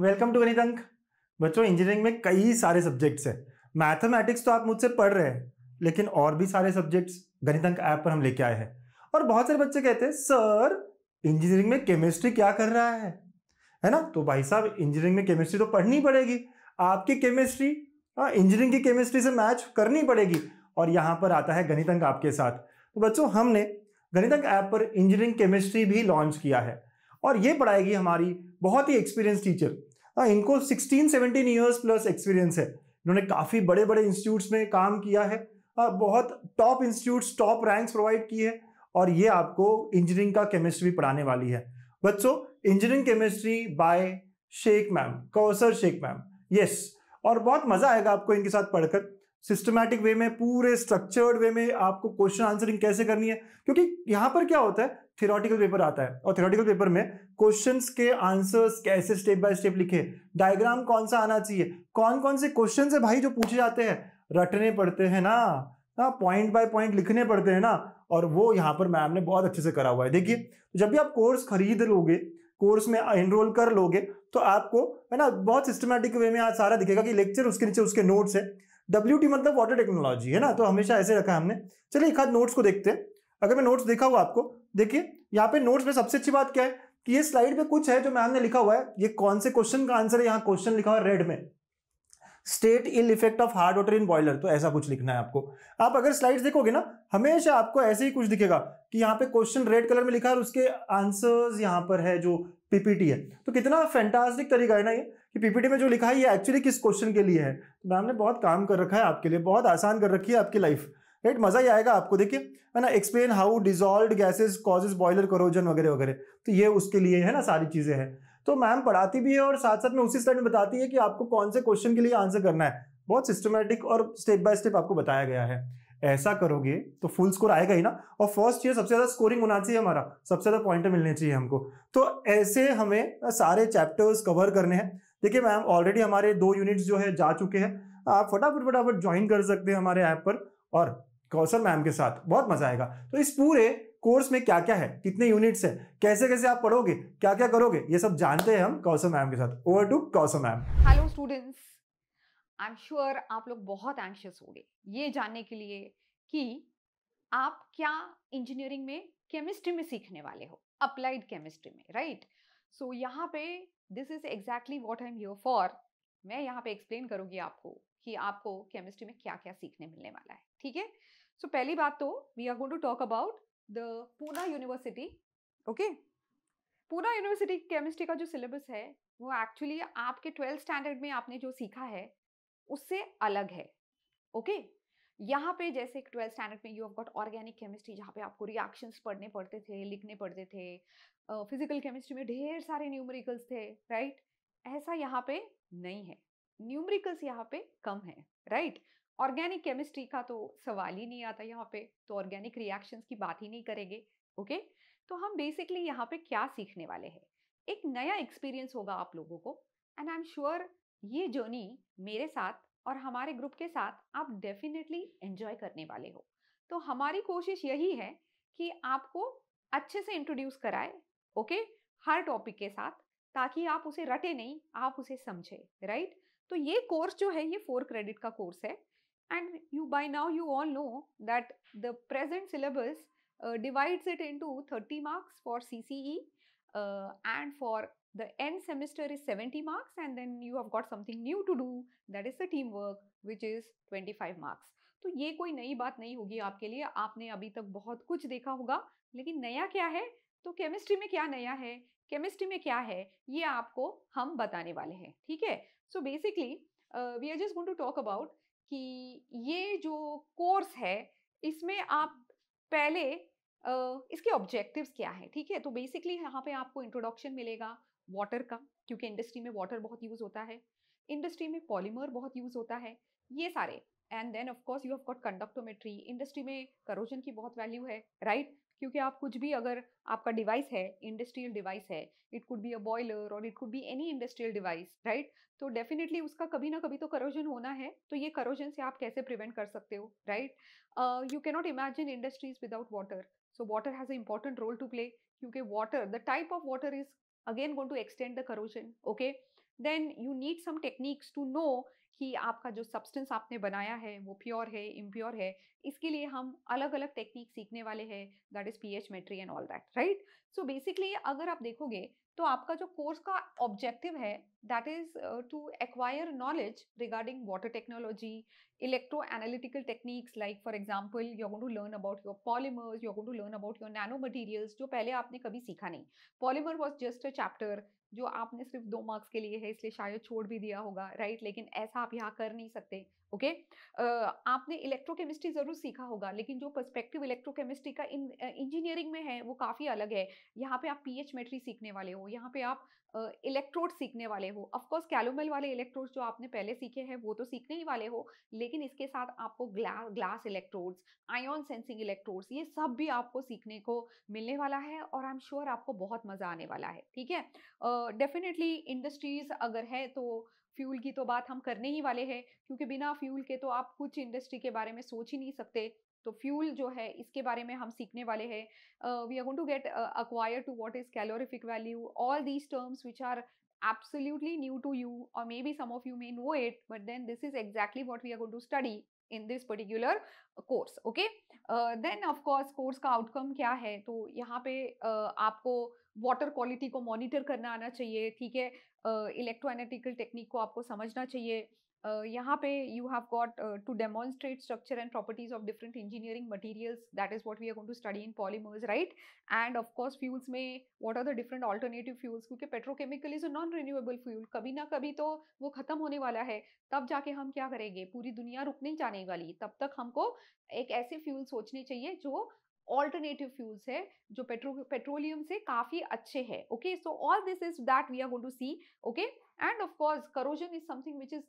Welcome to गणित अंक बच्चों इंजीनियरिंग में कई सारे सब्जेक्ट्स हैं मैथमेटिक्स तो आप मुझसे पढ़ रहे हैं लेकिन और भी सारे सब्जेक्ट्स गणित अंक ऐप पर हम लेके आए हैं और बहुत सारे बच्चे कहते हैं सर इंजीनियरिंग में केमिस्ट्री क्या कर रहा है है ना तो भाई साहब इंजीनियरिंग में केमिस्ट्री तो पढ़नी पड़ेगी आपकी केमिस्ट्री इंजीनियरिंग हाँ, की केमिस्ट्री से मैच करनी पड़ेगी और यहाँ पर आता है गणित अंक आपके साथ तो बच्चों हमने गणित अंक ऐप पर इंजीनियरिंग केमिस्ट्री भी लॉन्च किया है और ये पढ़ाएगी हमारी बहुत ही एक्सपीरियंस टीचर हाँ इनको 16 17 ईयर्स प्लस एक्सपीरियंस है इन्होंने काफ़ी बड़े बड़े इंस्टीट्यूट्स में काम किया है हाँ, बहुत top institutes top ranks provide की है और ये आपको इंजीनियरिंग का केमिस्ट्री पढ़ाने वाली है बच्चों engineering chemistry by Shaikh ma'am Kausar Shaikh ma'am yes और बहुत मज़ा आएगा आपको इनके साथ पढ़कर सिस्टमैटिक वे में पूरे स्ट्रक्चर्ड वे में आपको क्वेश्चन आंसरिंग कैसे करनी है क्योंकि यहां पर क्या होता है थ्योरेटिकल पेपर आता है और थ्योरेटिकल पेपर में क्वेश्चंस के आंसर्स कैसे स्टेप बाय स्टेप लिखे डायग्राम कौन सा आना चाहिए कौन कौन से क्वेश्चन है भाई जो पूछे जाते हैं रटने पड़ते हैं ना ना पॉइंट बाय पॉइंट लिखने पड़ते हैं ना और वो यहाँ पर मैम ने बहुत अच्छे से करा हुआ है देखिए तो जब भी आप कोर्स खरीद लोगे कोर्स में एनरोल कर लोगे तो आपको है ना बहुत सिस्टमेटिक वे में आज सारा दिखेगा कि लेक्चर उसके नीचे उसके नोट्स है डब्ल्यू मतलब वाटर टेक्नोलॉजी है ना तो हमेशा ऐसे रखा है हमने चलिए एक हाथ नोट्स को देखते हैं अगर मैं नोट्स देखा हुआ आपको देखिए यहाँ पे नोट्स में सबसे अच्छी बात क्या है कि ये स्लाइड में कुछ है जो मैम ने लिखा हुआ है ये कौन से क्वेश्चन का आंसर है यहाँ क्वेश्चन लिखा हुआ है रेड में state ill effect of hard water in boiler तो ऐसा कुछ लिखना है आपको आप अगर स्लाइड्स देखोगे ना हमेशा आपको ऐसे ही कुछ दिखेगा कि यहाँ पे क्वेश्चन रेड कलर में लिखा है और उसके आंसर्स यहाँ पर है जो पीपीटी है तो कितना फैंटास्टिक तरीका है ना ये कि पीपीटी में जो लिखा है ये एक्चुअली किस क्वेश्चन के लिए है तो मैम ने बहुत काम कर रखा है आपके लिए बहुत आसान कर रखी है आपकी लाइफ राइट मजा ही आएगा आपको देखिए है ना explain how dissolve gases causes boiler corrosion वगैरह वगैरह तो ये उसके लिए है ना सारी चीजें हैं तो मैम पढ़ाती भी है और साथ साथ में उसी स्लाइड में बताती है कि आपको कौन से क्वेश्चन के लिए आंसर करना है बहुत सिस्टमेटिक और स्टेप बाय स्टेप आपको बताया गया है ऐसा करोगे तो फुल स्कोर आएगा ही ना और फर्स्ट ईयर सबसे ज्यादा स्कोरिंग होना चाहिए हमारा सबसे ज्यादा पॉइंट मिलने चाहिए हमको तो ऐसे हमें सारे चैप्टर्स कवर करने हैं देखिए मैम ऑलरेडी हमारे दो यूनिट्स जो है जा चुके हैं आप फटाफट फटाफट ज्वाइन कर सकते हैं हमारे ऐप पर और कौशल मैम के साथ बहुत मजा आएगा तो इस पूरे कोर्स में क्या क्या है कितने यूनिट्स है कैसे कैसे आप पढ़ोगे क्या क्या करोगे ये सब जानते हैं हम कौशल मैम के साथ over to Kaushal ma'am hello students I am sure आप लोग बहुत एंशियस होंगे ये जानने के लिए कि आप क्या इंजीनियरिंग में केमिस्ट्री में सीखने वाले हो अप्लाइड केमिस्ट्री में राइट right? सो so, यहाँ पे this is exactly what I am your for मैं यहाँ पे एक्सप्लेन करूंगी आपको कि आपको केमिस्ट्री में क्या क्या सीखने मिलने वाला है ठीक है सो पहली बात तो we are going to talk about the Poona university okay Poona university chemistry का जो सिलेबस है वो एक्चुअली आपके ट्वेल्थ स्टैंडर्ड में आपने जो सीखा है उससे अलग है ओके okay? यहाँ पे जैसे ट्वेल्थ स्टैंडर्ड में you have got organic chemistry जहाँ पे आपको रिएक्शंस पढ़ने पड़ते थे लिखने पड़ते थे फिजिकल uh, केमिस्ट्री में ढेर सारे न्यूमरिकल्स थे राइट right? ऐसा यहाँ पे नहीं है न्यूमरिकल्स यहाँ पे कम है राइट ऑर्गेनिक केमिस्ट्री का तो सवाल ही नहीं आता यहाँ पे तो ऑर्गेनिक रिएक्शंस की बात ही नहीं करेंगे ओके okay? तो हम बेसिकली यहाँ पे क्या सीखने वाले हैं एक नया एक्सपीरियंस होगा आप लोगों को एंड आई एम श्योर ये जर्नी मेरे साथ और हमारे ग्रुप के साथ आप डेफिनेटली एंजॉय करने वाले हो तो हमारी कोशिश यही है कि आपको अच्छे से इंट्रोड्यूस कराए ओके हर टॉपिक के साथ ताकि आप उसे रटे नहीं आप उसे समझे राइट तो ये कोर्स जो है ये फोर क्रेडिट का कोर्स है and you by now you all know that the present syllabus divides it into thirty marks for CCE and for the end semester is 70 marks and then you have got something new to do that is the teamwork which is 25 marks तो ये कोई नई बात नहीं होगी आपके लिए आपने अभी तक बहुत कुछ देखा होगा लेकिन नया क्या है तो केमिस्ट्री में क्या नया है केमिस्ट्री में क्या है ये आपको हम बताने वाले हैं ठीक है so basically we are just going to talk about कि ये जो कोर्स है इसमें आप पहले uh, इसके ऑब्जेक्टिव्स क्या है ठीक है तो बेसिकली यहाँ पे आपको इंट्रोडक्शन मिलेगा वाटर का क्योंकि इंडस्ट्री में वाटर बहुत यूज़ होता है इंडस्ट्री में पॉलीमर बहुत यूज़ होता है ये सारे and then of course you have got conductometry industry में करोजन की बहुत वैल्यू है राइट right? क्योंकि आप कुछ भी अगर आपका डिवाइस है इंडस्ट्रियल डिवाइस है it could be a boiler और it could be any industrial device right तो डेफिनेटली उसका कभी ना कभी तो करोजन होना है तो ये करोजन से आप कैसे प्रिवेंट कर सकते हो right you cannot imagine industries without water so water has a important role to play क्योंकि water the type of water is again going to extend the corrosion okay then you need some techniques to know कि आपका जो substance आपने बनाया है वो pure है impure है इसके लिए हम अलग अलग टेक्निक सीखने वाले हैं that is P H metry and all that right so basically अगर आप देखोगे तो आपका जो कोर्स का ऑब्जेक्टिव है that is to acquire knowledge regarding water technology electro analytical techniques like for example you going to learn about your polymers you going to learn about your nano materials जो पहले आपने कभी सीखा नहीं polymer was just a chapter जो आपने सिर्फ दो मार्क्स के लिए है इसलिए शायद छोड़ भी दिया होगा राइट लेकिन ऐसा आप यहाँ कर नहीं सकते ओके okay? uh, आपने इलेक्ट्रोकेमिस्ट्री ज़रूर सीखा होगा लेकिन जो पर्सपेक्टिव इलेक्ट्रोकेमिस्ट्री का इन इंजीनियरिंग में है वो काफ़ी अलग है यहाँ पे आप पी एच मेट्री सीखने वाले हो यहाँ पे आप इलेक्ट्रोड uh, सीखने वाले हो ऑफकोर्स कैलोमल वाले इलेक्ट्रोड जो आपने पहले सीखे हैं वो तो सीखने ही वाले हो लेकिन इसके साथ आपको ग्ला glass electrodes ion sensing electrodes ये सब भी आपको सीखने को मिलने वाला है और आई एम श्योर आपको बहुत मज़ा आने वाला है ठीक है डेफिनेटली इंडस्ट्रीज़ अगर है तो फ्यूल की तो बात हम करने ही वाले हैं क्योंकि बिना फ्यूल के तो आप कुछ इंडस्ट्री के बारे में सोच ही नहीं सकते तो फ्यूल जो है इसके बारे में हम सीखने वाले हैं we are going to get acquire to what is calorific value all these terms which are new to you और may be some of you may know it but then this is exactly what we are going to study in this particular course okay then of course course का outcome क्या है तो यहाँ पे uh, आपको water quality को monitor करना आना चाहिए ठीक है इलेक्ट्रोएनेटिकल uh, टेक्निक को आपको समझना चाहिए Uh, यहाँ पे you have got to demonstrate structure and properties of different engineering materials that is what we are going to study in polymers right and of course fuels में what are the different alternative fuels क्योंकि petrochemical is a non renewable fuel कभी ना कभी तो वो खत्म होने वाला है तब जाके हम क्या करेंगे पूरी दुनिया रुक नहीं जाने वाली तब तक हमको एक ऐसे फ्यूल सोचने चाहिए जो ऑल्टरनेटिव फ्यूल्स है जो पेट्रो पेट्रोलियम से काफ़ी अच्छे है okay so all this is that we are going to see okay and of course corrosion is something which is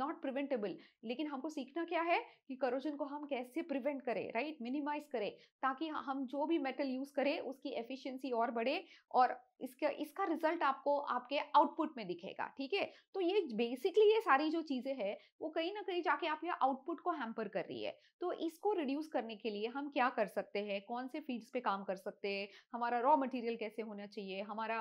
not preventable लेकिन हमको सीखना क्या है कि करोजन को हम कैसे प्रिवेंट करें राइट मिनिमाइज करें ताकि हम जो भी मेटल यूज़ करें उसकी एफिशिएंसी और बढ़े और इसका इसका रिजल्ट आपको आपके आउटपुट में दिखेगा ठीक है तो ये बेसिकली ये सारी जो चीज़ें हैं वो कहीं ना कहीं जाके आपके आउटपुट को हैम्पर कर रही है तो इसको रिड्यूस करने के लिए हम क्या कर सकते हैं कौन से फील्ड्स पे काम कर सकते हैं हमारा रॉ मटेरियल कैसे होना चाहिए हमारा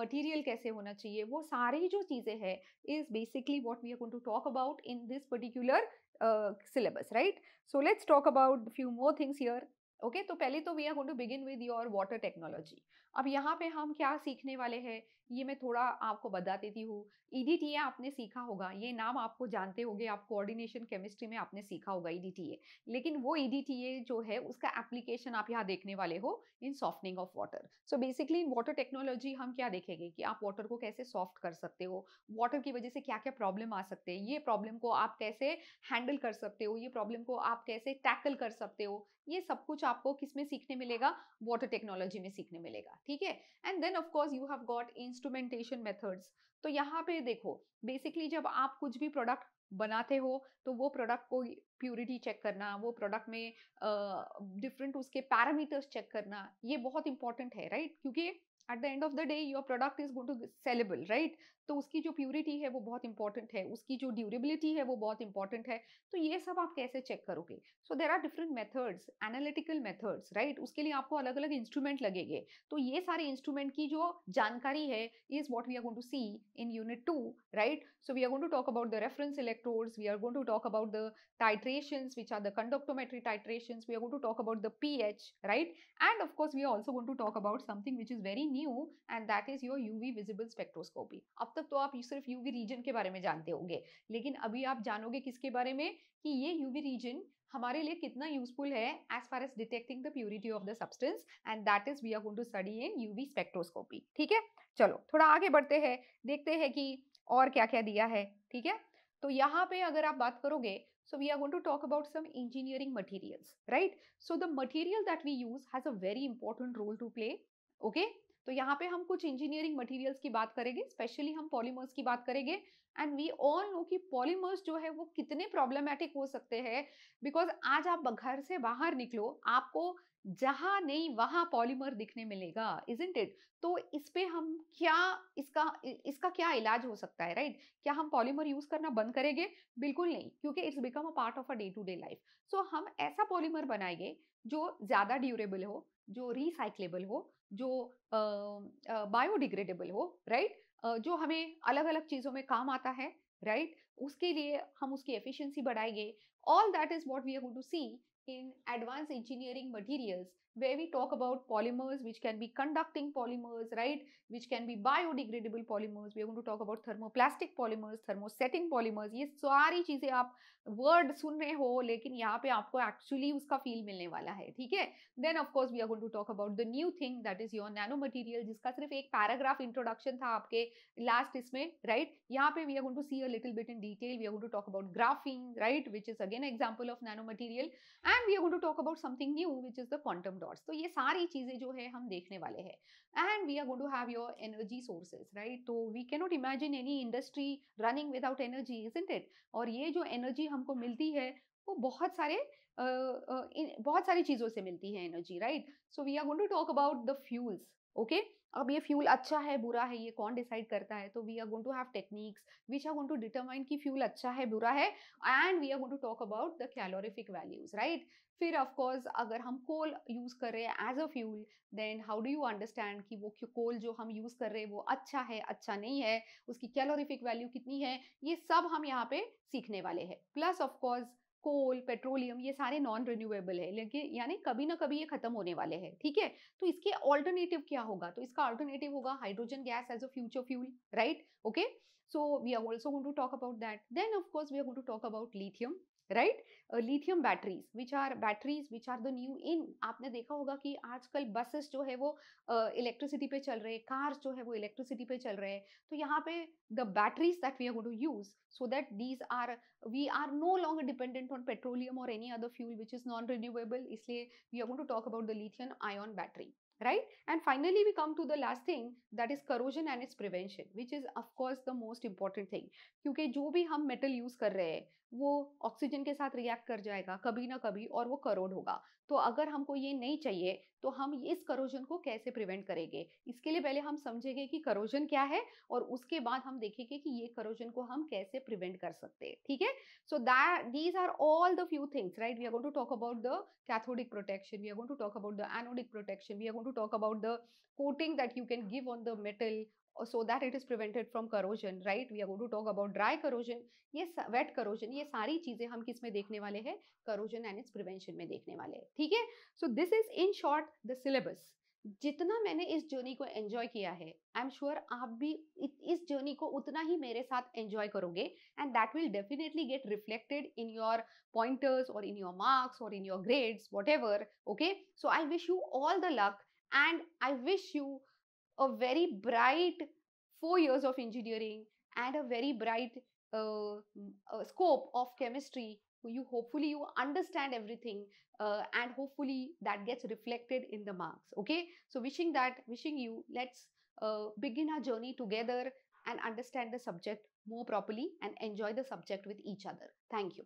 मटेरियल uh, कैसे होना चाहिए वो सारी जो चीज़ें हैं is basically what we to talk about in this particular uh, syllabus, right? So let's talk about a few more things here. Okay तो पहले तो we are going to begin with your water technology अब यहाँ पे हम क्या सीखने वाले हैं ये मैं थोड़ा आपको बता देती हूँ ईडीटीए e आपने सीखा होगा ये नाम आपको जानते होंगे आप कोऑर्डिनेशन केमिस्ट्री में आपने सीखा होगा ईडीटीए e लेकिन वो ईडीटीए e जो है उसका एप्लीकेशन आप यहाँ देखने वाले हो in softening of water so basically in water technology हम क्या देखेंगे कि आप वाटर को कैसे सॉफ्ट कर सकते हो वाटर की वजह से क्या क्या प्रॉब्लम आ सकते हैं ये प्रॉब्लम को आप कैसे हैंडल कर सकते हो ये प्रॉब्लम को आप कैसे टैकल कर सकते हो ये सब कुछ आपको किस में सीखने मिलेगा वाटर टेक्नोलॉजी में सीखने मिलेगा ठीक है and then of course you have got instrumentation methods तो यहाँ पे देखो बेसिकली जब आप कुछ भी प्रोडक्ट बनाते हो तो वो प्रोडक्ट को प्योरिटी चेक करना वो प्रोडक्ट में डिफरेंट uh, उसके पैरामीटर्स चेक करना ये बहुत इंपॉर्टेंट है राइट right? क्योंकि at the end of the day your product is going to saleable right तो उसकी जो प्योरिटी है वो बहुत इंपॉर्टेंट है उसकी जो ड्यूरेबिलिटी है वो बहुत इंपॉर्टेंट है तो ये सब आप कैसे चेक करोगे so there are different methods analytical methods right उसके लिए आपको अलग अलग इंस्ट्रूमेंट लगेंगे तो ये सारे इंस्ट्रूमेंट की जो जानकारी है is what we are going to see in unit two right so we are going to talk about the reference electrodes we are going to talk about the titrations which are the conductometry titrations we are going to talk about the ph right and of course we are also going to talk about something which is very new and that is your UV visible spectroscopy. अब तक तो आप सिर्फ UV region के बारे में जानते होंगे लेकिन अभी आप जानोगे किसके बारे में कि ये UV region हमारे लिए कितना यूजफुल है as far as detecting the purity of the substance and that is we are going to study in UV spectroscopy ठीक है चलो थोड़ा आगे बढ़ते हैं देखते हैं कि और क्या क्या दिया है ठीक है तो यहाँ पे अगर आप बात करोगे so we are going to talk about some engineering materials right so the material that we use has a very important role to play okay तो यहाँ पे हम कुछ इंजीनियरिंग मटेरियल्स की बात करेंगे स्पेशली हम पॉलीमर्स की बात करेंगे एंड वी ऑल नो कि पॉलीमर्स जो है वो कितने प्रॉब्लमेटिक हो सकते हैं बिकॉज आज आप घर से बाहर निकलो आपको जहाँ नहीं वहाँ पॉलीमर दिखने मिलेगा इजेंट इट तो इस पर हम क्या इसका इसका क्या इलाज हो सकता है राइट right? क्या हम पॉलीमर यूज़ करना बंद करेंगे बिल्कुल नहीं क्योंकि it's become a part of a day to day life so हम ऐसा पॉलीमर बनाएंगे जो ज़्यादा ड्यूरेबल हो जो रिसाइक्लेबल हो जो बायोडिग्रेडेबल हो राइट जो हमें अलग अलग चीज़ों में काम आता है राइट उसके लिए हम उसकी एफिशिएंसी बढ़ाएंगे all that is what we are going to see in advance engineering materials where we talk about polymers which can be conducting polymers, right, which can be biodegradable polymers. We are going to talk about thermoplastic polymers, thermosetting polymers. ये सारी चीज़ें आप word सुन रहे हो लेकिन यहाँ पे आपको एक्चुअली उसका फील मिलने वाला है ठीक है then of course we are going to talk about the new thing that is your nano material जिसका सिर्फ एक पैराग्राफ इंट्रोडक्शन था आपके लास्ट इसमें राइट right? यहाँ पे we are going to see a little bit in detail we are going to talk about graphene right which is again example of nano material and we are going to talk about something new which is the quantum dots तो ये सारी चीज़ें जो है हम देखने वाले हैं and we are going to have your energy sources right तो we can not imagine any industry running without energy isn't it और ये जो एनर्जी हमको मिलती है वो बहुत सारे uh, uh, बहुत सारी चीज़ों से मिलती है energy right so we are going to talk about the fuels okay अब ये फ्यूल अच्छा है बुरा है ये कौन डिसाइड करता है तो we are going to have techniques which are going to determine कि फ्यूल अच्छा है बुरा है and we are going to talk about the calorific values right फिर ऑफ कोर्स अगर हम कोल यूज़ कर रहे हैं as a fuel then how do you understand कि वो कोल जो हम यूज़ कर रहे हैं वो अच्छा है अच्छा नहीं है उसकी कैलोरिफिक वैल्यू कितनी है ये सब हम यहाँ पे सीखने वाले हैं प्लस ऑफकोर्स कोल पेट्रोलियम ये सारे नॉन रिन्यूएबल है लेकिन यानी कभी ना कभी ये खत्म होने वाले हैं ठीक है तो इसके ऑल्टरनेटिव क्या होगा तो इसका ऑल्टरनेटिव होगा hydrogen gas as a future fuel right okay so we are also going to talk about that then of course we are going to talk about lithium right lithium batteries which are batteries which are the new in आपने देखा होगा कि आजकल buses जो है वो electricity uh, पे चल रहे कार्स जो है वो इलेक्ट्रिसिटी पे चल रहे हैं तो यहाँ पे the batteries that we are going to use so that these are we are no longer dependent on petroleum और any other fuel which is non renewable इसलिए we are going to talk about the lithium ion battery right and finally we come to the last thing that is corrosion and its prevention which is of course the most important thing kyunki jo bhi hum metal use kar rahe हैं wo oxygen ke sath react kar jayega kabhi na kabhi aur wo corrode hoga तो अगर हमको ये नहीं चाहिए तो हम इस करोजन को कैसे प्रिवेंट करेंगे इसके लिए पहले हम समझेंगे कि करोजन क्या है और उसके बाद हम देखेंगे कि ये करोजन को हम कैसे प्रिवेंट कर सकते हैं ठीक है so that these are all the few things right we are going to talk about the cathodic protection we are going to talk about the anodic protection we are going to talk about the coating that you can give on the metal so that it is prevented from corrosion right we are going to talk about dry corrosion ये wet corrosion ये सारी चीजें हम किस में देखने वाले हैं करोजन एंड इट्स प्रिवेंशन में देखने वाले हैं ठीक है so this is in short the syllabus जितना मैंने इस जर्नी को एंजॉय किया है आई एम श्योर आप भी इस जर्नी को उतना ही मेरे साथ एंजॉय करोगे and that will definitely get reflected in your pointers और इन योर मार्क्स और in your grades whatever okay so I wish you all the luck and I wish you a very bright four years of engineering and a very bright uh, uh, scope of chemistry you hopefully you understand everything uh, and hopefully that gets reflected in the marks okay so wishing that wishing you let's uh, begin our journey together and understand the subject more properly and enjoy the subject with each other thank you